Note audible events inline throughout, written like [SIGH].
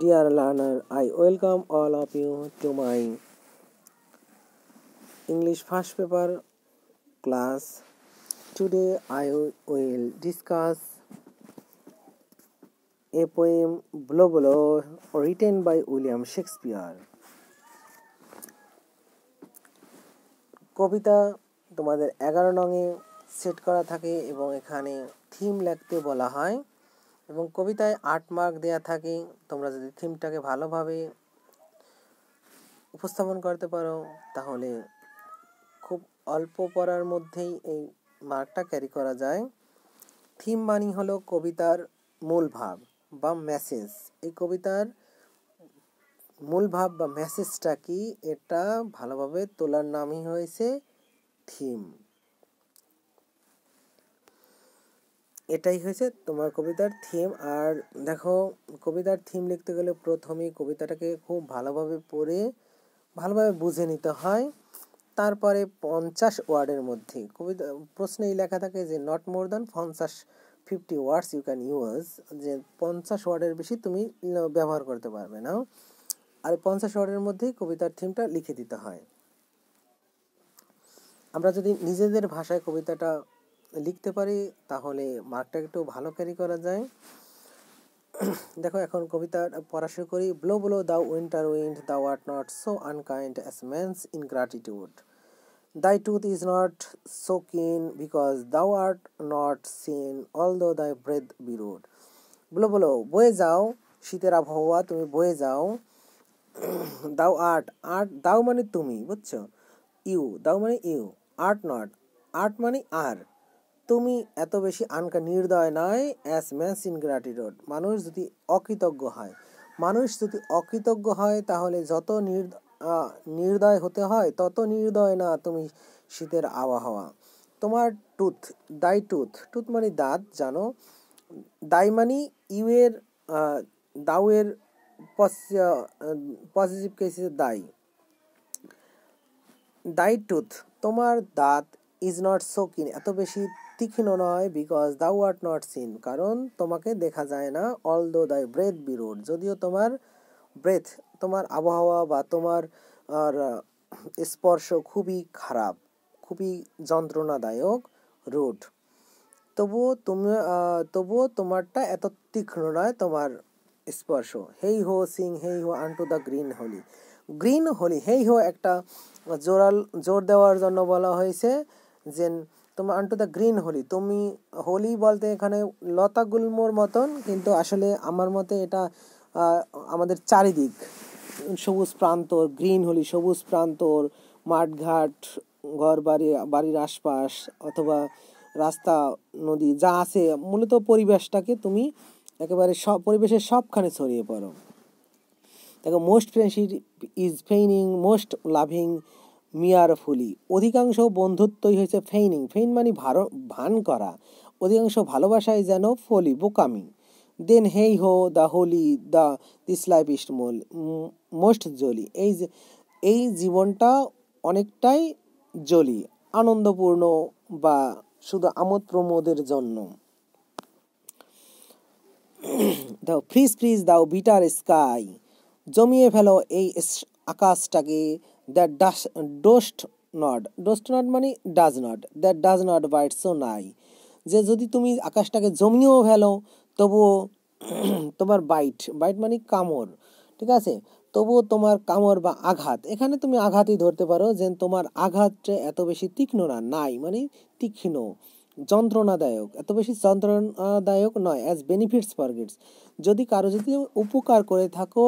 Dear learner, I welcome all of you to my English first paper class. Today I will discuss a poem Blow Blow written by William Shakespeare. কবিতা তোমাদের এগারো নঙে set করা থাকে এবং এখানে theme লিখতে বলা হয় এবং কবিতায় আট মার্ক দেয়া থাকে তোমরা যদি থিমটাকে ভালোভাবে উপস্থাপন করতে পারো তাহলে খুব অল্প পড়ার মধ্যেই এই মার্কটা ক্যারি করা যায় থিম মানি হলো কবিতার মূল ভাব বা মেসেজ এই কবিতার মূল ভাব বা মেসেজটা কি এটা ভালোভাবে তোলার নামই হয়েছে থিম এটাই হয়েছে তোমার কবিতার থিম আর দেখো কবিতার থিম লিখতে গেলে প্রথমেই কবিতাটাকে খুব ভালোভাবে পড়ে ভালোভাবে বুঝে নিতে হয় তারপরে পঞ্চাশ ওয়ার্ডের মধ্যে কবিতা প্রশ্নেই লেখা থাকে যে নট মোর দ্যান পঞ্চাশ fifty words you can use যে পঞ্চাশ ওয়ার্ডের বেশি তুমি ব্যবহার করতে পারবে না আর পঞ্চাশ ওয়ার্ডের মধ্যেই কবিতার থিমটা লিখে দিতে হয় আমরা যদি নিজেদের ভাষায় কবিতাটা লিখতে পারি তাহলে মার্কটা একটু ভালো ক্যারি করা যায় দেখো এখন কবিতা পড়া শুরু করি blow blow thou winter wind thou art not so unkind as man's ingratitude thy tooth is not so keen because thou art not seen although thy breath be rude বলো বলো বয়ে যাও শীতের আবহাওয়া তুমি বয়ে যাও দাউ আর্ট আর্ট দাও মানে তুমি বুঝছো ইউ দাও মানে ইউ আর্ট নট আর্ট মানে আর তুমি এত বেশি আনকা নির্দয় নয় অ্যাস ম্যাস ইন গ্র্যাটিটিউড মানুষ যদি অকৃতজ্ঞ হয় মানুষ যদি অকৃতজ্ঞ হয় তাহলে যত নির নির্দয় হতে হয় তত নির্দয় না তুমি শীতের আবহাওয়া তোমার টুথ দাই টুথ টুথ মানে দাঁত জানো দাই মানে ইউয়ের দাউয়ের পজিটিভ কেসে দাই দাই টুথ তোমার দাঁত ইজ নট সো কিন এত বেশি তীক্ষ্ণ নয় বিকজ দাউ আর নট সিন কারণ তোমাকে দেখা যায় না অল দো দাই ব্রেথ বি রোড যদিও তোমার ব্রেথ তোমার আবহাওয়া বা তোমার আর স্পর্শ খুবই খারাপ খুবই যন্ত্রণাদায়ক রুট তবুও তুমি তবুও তোমারটা এত তীক্ষ্ণ নয় তোমার স্পর্শ হেই হো sing heigh ho unto the green holly green holly heigh ho একটা জোরাল জোর দেওয়ার জন্য বলা হয়েছে যেন তোমার অনটু দ্য গ্রিন হোলি তুমি হোলি বলতে এখানে লতা গুল্মর মতন কিন্তু আসলে আমার মতে এটা আমাদের চারিদিক সবুজ প্রান্তর গ্রিন হোলি সবুজ প্রান্তর মাঠঘাট ঘর বাড়ি বাড়ির আশপাশ অথবা রাস্তা নদী যা আছে মূলত পরিবেশটাকে তুমি একেবারে সব পরিবেশের সবখানে ছড়িয়ে পড়ো দেখো most friendship is feigning most loving mere folly অধিকাংশ বন্ধুত্বই হয়েছে ফেইনিং ফেইন মানে ভারো ভান করা অধিকাংশ ভালোবাসায় যেন ফলি বোকামি then heigh ho the holly the this life is মোল মোস্ট জলি এই এই জীবনটা অনেকটাই জলি আনন্দপূর্ণ বা শুধু আমোদ প্রমোদের জন্য thou freeze freeze thou bitter sky জমিয়ে ফেলো এই আকাশটাকে that does dost not dost not মানে does not that does not bite so nigh যে যদি তুমি আকাশটাকে জমিয়েও ফেলো তবুও [CLEARS THROAT] তোমার বাইট বাইট মানে কামড় ঠিক আছে তবুও তোমার কামড় বা আঘাত এখানে তুমি আঘাতই ধরতে পারো যে তোমার আঘাতটা এত বেশি তীক্ষ্ণ না নাই মানে তীক্ষ্ণ যন্ত্রণাদায়ক এত বেশি যন্ত্রণাদায়ক নয় অ্যাজ বেনিফিটস ফর গিটস যদি কারো যদি উপকার করে থাকো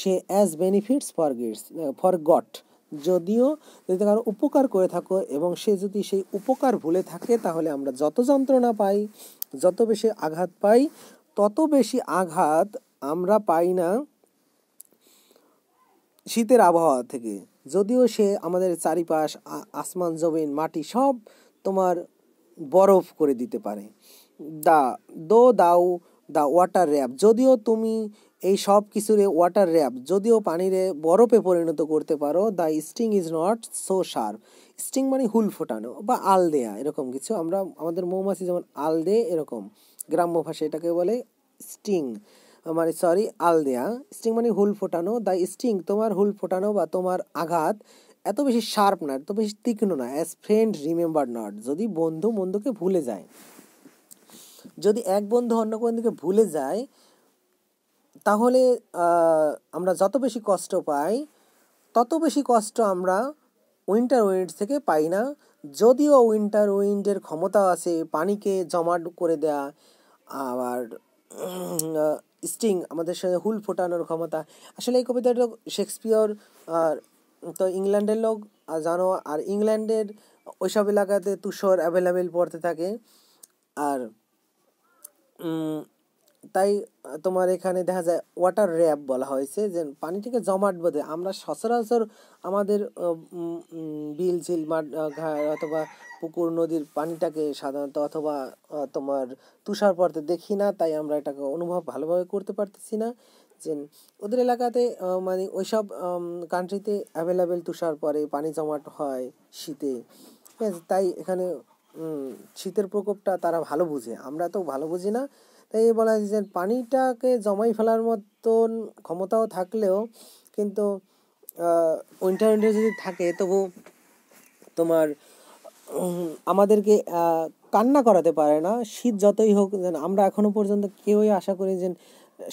সে as benefits forgets forgot যদিও যদি কারো উপকার করে থাকো এবং সে যদি সেই উপকার ভুলে থাকে তাহলে আমরা যত যন্ত্রণা পাই যত বেশি আঘাত পাই তত বেশি আঘাত আমরা পাই না শীতের আবহাওয়া থেকে যদিও সে আমাদের চারিপাশ আসমান জমিন মাটি সব তোমার বরফ করে দিতে পারে দা দো দাও দা ওয়াটার র্যাপ যদিও তুমি এই সব কিছুরে ওয়াটার র্যাপ যদিও পানিরে বরফে পরিণত করতে পারো the sting is not so sharp sting মানে হুল ফোটানো বা আল দেয়া এরকম কিছু আমরা আমাদের মৌমাছি যেমন আল দে এরকম গ্রাম্য ভাষায় এটাকে বলে স্টিং মানে সরি আল দেয়া স্টিং মানে হুল ফোটানো দ্য স্টিং তোমার হুল ফোটানো বা তোমার আঘাত এত বেশি শার্প না এত বেশি তীক্ষ্ণ না অ্যাজ ফ্রেন্ড রিমেম্বার নট যদি বন্ধু বন্ধুকে ভুলে যায় যদি এক বন্ধু অন্য বন্ধুকে ভুলে যায় তাহলে আমরা যত বেশি কষ্ট পাই তত বেশি কষ্ট আমরা উইন্টার উইন্ড থেকে পাই না যদিও উইন্টার উইন্ডের ক্ষমতা আছে পানিকে জমাট করে দেয়া আবার স্টিং আমাদের সাথে হুল ফোটানোর ক্ষমতা আসলে এই কবিতাটা শেক্সপিয়র আর তো ইংল্যান্ডের লোক জানো আর ইংল্যান্ডের ওইসব এলাকাতে তুষর অ্যাভেলেবেল পড়তে থাকে আর তাই তোমার এখানে দেখা যায় ওয়াটার র্যাপ বলা হয়েছে যে পানিটিকে জমাট বোধে আমরা সচরাচর আমাদের বিল ঝিল মাঠ অথবা পুকুর নদীর পানিটাকে সাধারণত অথবা তোমার তুষার তুষারপর্তে দেখি না তাই আমরা এটাকে অনুভব ভালোভাবে করতে পারতেছি না যে ওদের এলাকাতে মানে ওইসব কান্ট্রিতে অ্যাভেলেবেল তুষার পরে পানি জমাট হয় শীতে ঠিক আছে তাই এখানে শীতের প্রকোপটা তারা ভালো বুঝে আমরা তো ভালো বুঝি না তাই এই বলা হয়েছে যে পানিটাকে জমাই ফেলার মতন ক্ষমতাও থাকলেও কিন্তু উইন্টার উইন্টার যদি থাকে তবু তোমার আমাদেরকে কান্না করাতে পারে না শীত যতই হোক যেন আমরা এখনও পর্যন্ত কেউই আশা করি যে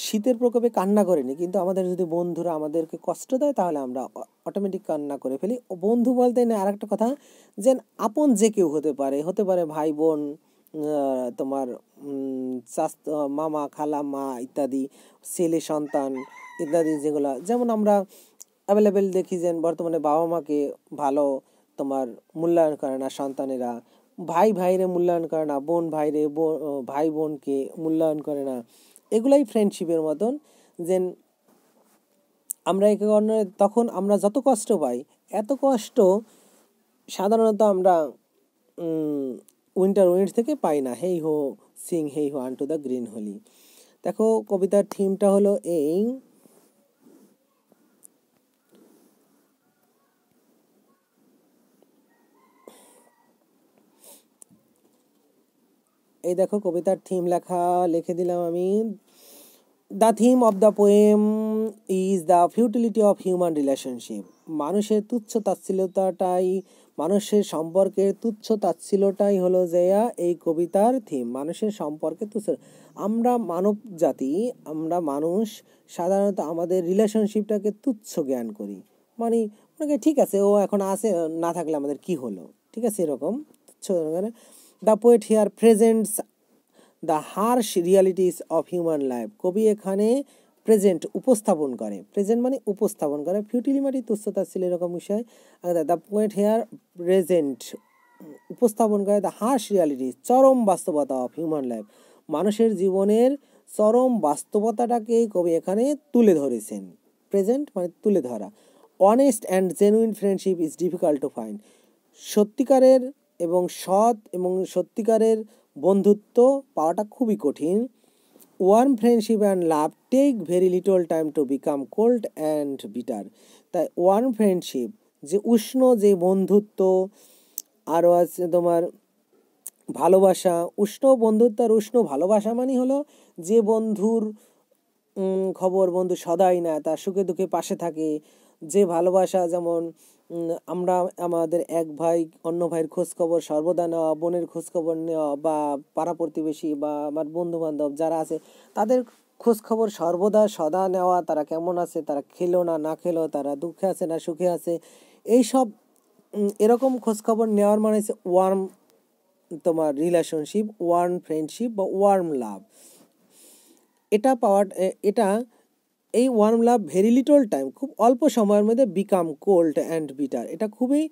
শীতের প্রকোপে কান্না করিনি কিন্তু আমাদের যদি বন্ধুরা আমাদেরকে কষ্ট দেয় তাহলে আমরা অটোমেটিক কান্না করে ফেলি বন্ধু বলতে না আর একটা কথা যে আপন যে কেউ হতে পারে হতে পারে ভাই বোন তোমার স্বাস্থ্য মামা খালা মা ইত্যাদি ছেলে সন্তান ইত্যাদি যেগুলো যেমন আমরা অ্যাভেলেবেল দেখি যে বর্তমানে বাবা মাকে ভালো তোমার মূল্যায়ন করে না সন্তানেরা ভাই ভাইরে মূল্যায়ন করে না বোন ভাইরে ভাই বোনকে মূল্যায়ন করে না এগুলাই ফ্রেন্ডশিপের মতন যে আমরা একে অন্যের তখন আমরা যত কষ্ট পাই এত কষ্ট সাধারণত আমরা উইন্টার উইন্ড থেকে পাই না হেই হো সিং হেই হো টু দ্য গ্রিন হোলি দেখো কবিতার থিমটা হলো এই এই দেখো কবিতার থিম লেখা লিখে দিলাম আমি the theme of the poem is the futility of human relationship মানুষের তুচ্ছ তাচ্ছিল্যতাটাই মানুষের সম্পর্কের তুচ্ছ তাচ্ছিল্যটাই হলো যেয়া এই কবিতার থিম মানুষের সম্পর্কে তুচ্ছ আমরা মানব জাতি আমরা মানুষ সাধারণত আমাদের রিলেশনশিপটাকে তুচ্ছ জ্ঞান করি মানে ওনাকে ঠিক আছে ও এখন আছে না থাকলে আমাদের কি হলো ঠিক আছে এরকম তুচ্ছ the poet here presents the harsh realities of human life কবি এখানে প্রেজেন্ট উপস্থাপন করে প্রেজেন্ট মানে উপস্থাপন করে মাটি তুচ্ছতা ছিল এরকম বিষয় দ্য পয়েন্ট হেয়ার প্রেজেন্ট উপস্থাপন করে দ্য হার্স রিয়ালিটি চরম বাস্তবতা অফ হিউম্যান লাইফ মানুষের জীবনের চরম বাস্তবতাটাকেই কবি এখানে তুলে ধরেছেন প্রেজেন্ট মানে তুলে ধরা honest and genuine friendship is difficult to find সত্যিকারের এবং সৎ এবং সত্যিকারের বন্ধুত্ব পাওয়াটা খুবই কঠিন warm friendship and love take very little time to become cold and bitter তাই ওয়ার্ম ফ্রেন্ডশিপ যে উষ্ণ যে বন্ধুত্ব আরও আছে তোমার ভালোবাসা উষ্ণ বন্ধুত্ব আর উষ্ণ ভালোবাসা মানে হলো যে বন্ধুর খবর বন্ধু সদাই না তা সুখে দুঃখে পাশে থাকে যে ভালোবাসা যেমন আমরা আমাদের এক ভাই অন্য ভাইয়ের খোঁজখবর সর্বদা নেওয়া বোনের খোঁজখবর নেওয়া বা পাড়া প্রতিবেশী বা আমার বন্ধু বান্ধব যারা আছে তাদের খোঁজখবর সর্বদা সদা নেওয়া তারা কেমন আছে তারা খেলো না না খেলো তারা দুঃখে আছে না সুখে আছে এইসব এরকম খোঁজখবর নেওয়ার মানে হচ্ছে ওয়ার্ম তোমার রিলেশনশিপ ওয়ার্ম ফ্রেন্ডশিপ বা ওয়ার্ম লাভ এটা পাওয়ার এটা এই লাভ ভেরি লিটল টাইম খুব অল্প সময়ের মধ্যে বিকাম কোল্ড অ্যান্ড বিটার এটা খুবই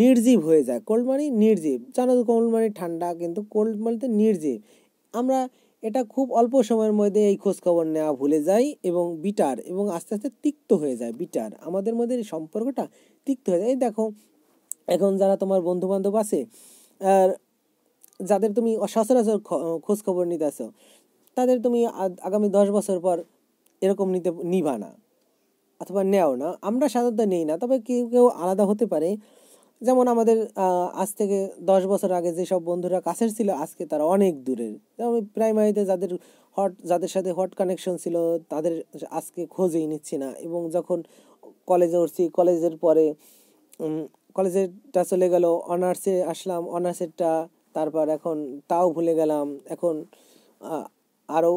নির্জীব হয়ে যায় কোল্ড মানে নির্জীব জানো তো কোল্ড মানে ঠান্ডা কিন্তু কোল্ড বলতে নির্জীব আমরা এটা খুব অল্প সময়ের মধ্যে এই খোঁজখবর নেওয়া ভুলে যাই এবং বিটার এবং আস্তে আস্তে তিক্ত হয়ে যায় বিটার আমাদের মধ্যে এই সম্পর্কটা তিক্ত হয়ে যায় এই দেখো এখন যারা তোমার বন্ধুবান্ধব আছে আর যাদের তুমি সচরাচর খোঁজখবর নিতে আসো তাদের তুমি আগামী দশ বছর পর এরকম নিতে নিবা না অথবা নেও না আমরা সাধারণত নেই না তবে কেউ কেউ আলাদা হতে পারে যেমন আমাদের আজ থেকে দশ বছর আগে যেসব বন্ধুরা কাছের ছিল আজকে তারা অনেক দূরের যেমন প্রাইমারিতে যাদের হট যাদের সাথে হট কানেকশন ছিল তাদের আজকে খোঁজই নিচ্ছি না এবং যখন কলেজে উঠছি কলেজের পরে কলেজেরটা চলে গেল অনার্সে আসলাম অনার্সেরটা তারপর এখন তাও ভুলে গেলাম এখন আরও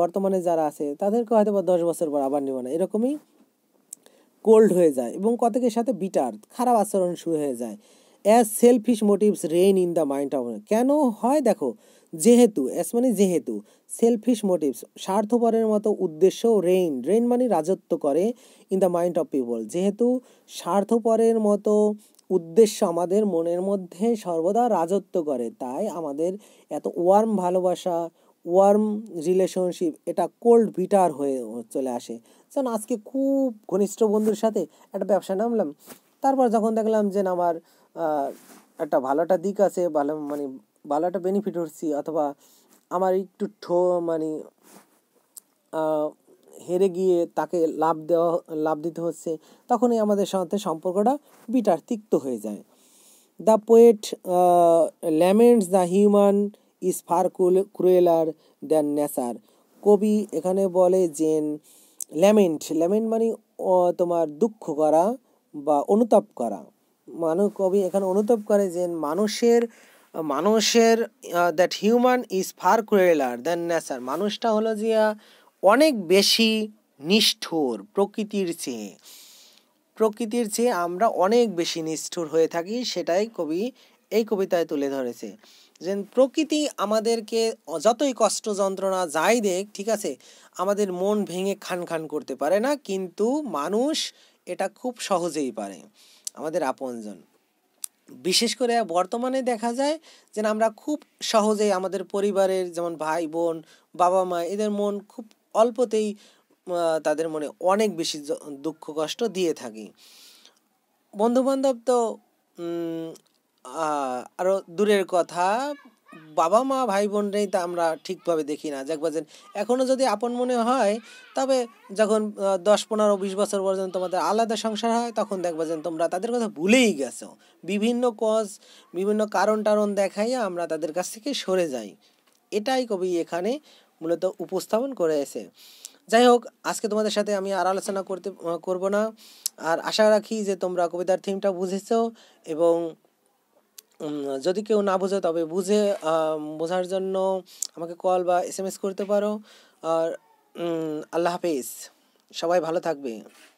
বর্তমানে যারা আছে তাদেরকে হয়তো বা দশ বছর পর আবার নেব না এরকমই কোল্ড হয়ে যায় এবং কতকের সাথে বিটার খারাপ আচরণ শুরু হয়ে যায় as selfish motives reign in the mind of কেন হয় দেখো যেহেতু অ্যাস মানে যেহেতু সেলফিশ মোটিভস স্বার্থপরের মতো উদ্দেশ্য রেইন রেইন মানে রাজত্ব করে in the mind of people যেহেতু স্বার্থপরের মতো উদ্দেশ্য আমাদের মনের মধ্যে সর্বদা রাজত্ব করে তাই আমাদের এত ওয়ার্ম ভালোবাসা ওয়ার্ম রিলেশনশিপ এটা কোল্ড বিটার হয়ে চলে আসে যেমন আজকে খুব ঘনিষ্ঠ বন্ধুর সাথে একটা ব্যবসা নামলাম তারপর যখন দেখলাম যে আমার একটা ভালোটা দিক আছে ভালো মানে ভালো একটা বেনিফিট হচ্ছি অথবা আমার একটু ঠো মানে হেরে গিয়ে তাকে লাভ দেওয়া লাভ দিতে হচ্ছে তখনই আমাদের সাথে সম্পর্কটা বিটার তিক্ত হয়ে যায় the poet laments the human is far crueler than nature কবি এখানে বলে যে ল্যামেন্ট ল্যামেন্ট মানে তোমার দুঃখ করা বা অনুতাপ করা মানুষ কবি এখানে অনুতাপ করে যে মানুষের মানুষের that human is far crueler than nature মানুষটা হলো যে অনেক বেশি নিষ্ঠুর প্রকৃতির চেয়ে প্রকৃতির চেয়ে আমরা অনেক বেশি নিষ্ঠুর হয়ে থাকি সেটাই কবি এই কবিতায় তুলে ধরেছে যে প্রকৃতি আমাদেরকে যতই কষ্ট যন্ত্রণা যাই দেখ ঠিক আছে আমাদের মন ভেঙে খান খান করতে পারে না কিন্তু মানুষ এটা খুব সহজেই পারে আমাদের আপনজন বিশেষ করে বর্তমানে দেখা যায় যে আমরা খুব সহজেই আমাদের পরিবারের যেমন ভাই বোন বাবা মা এদের মন খুব অল্পতেই তাদের মনে অনেক বেশি দুঃখ কষ্ট দিয়ে থাকি বন্ধুবান্ধব তো আরও দূরের কথা বাবা মা ভাই বোনরাই তা আমরা ঠিকভাবে দেখি না যাক বাজেন এখনও যদি আপন মনে হয় তবে যখন দশ পনেরো বিশ বছর পর্যন্ত তোমাদের আলাদা সংসার হয় তখন দেখবা যে তোমরা তাদের কথা ভুলেই গেছো বিভিন্ন কজ বিভিন্ন কারণ টারণ দেখাইয়া আমরা তাদের কাছ থেকে সরে যাই এটাই কবি এখানে মূলত উপস্থাপন করে এসে যাই হোক আজকে তোমাদের সাথে আমি আর আলোচনা করতে করব না আর আশা রাখি যে তোমরা কবিতার থিমটা বুঝেছ এবং যদি কেউ না বোঝে তবে বুঝে বোঝার জন্য আমাকে কল বা এস এম এস করতে পারো আর আল্লাহ হাফিজ সবাই ভালো থাকবে